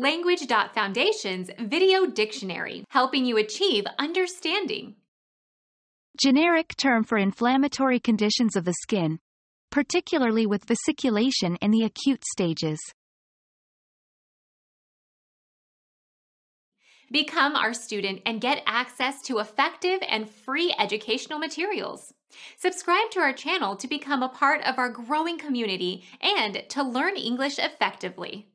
Language.Foundation's Video Dictionary, helping you achieve understanding. Generic term for inflammatory conditions of the skin, particularly with vesiculation in the acute stages. Become our student and get access to effective and free educational materials. Subscribe to our channel to become a part of our growing community and to learn English effectively.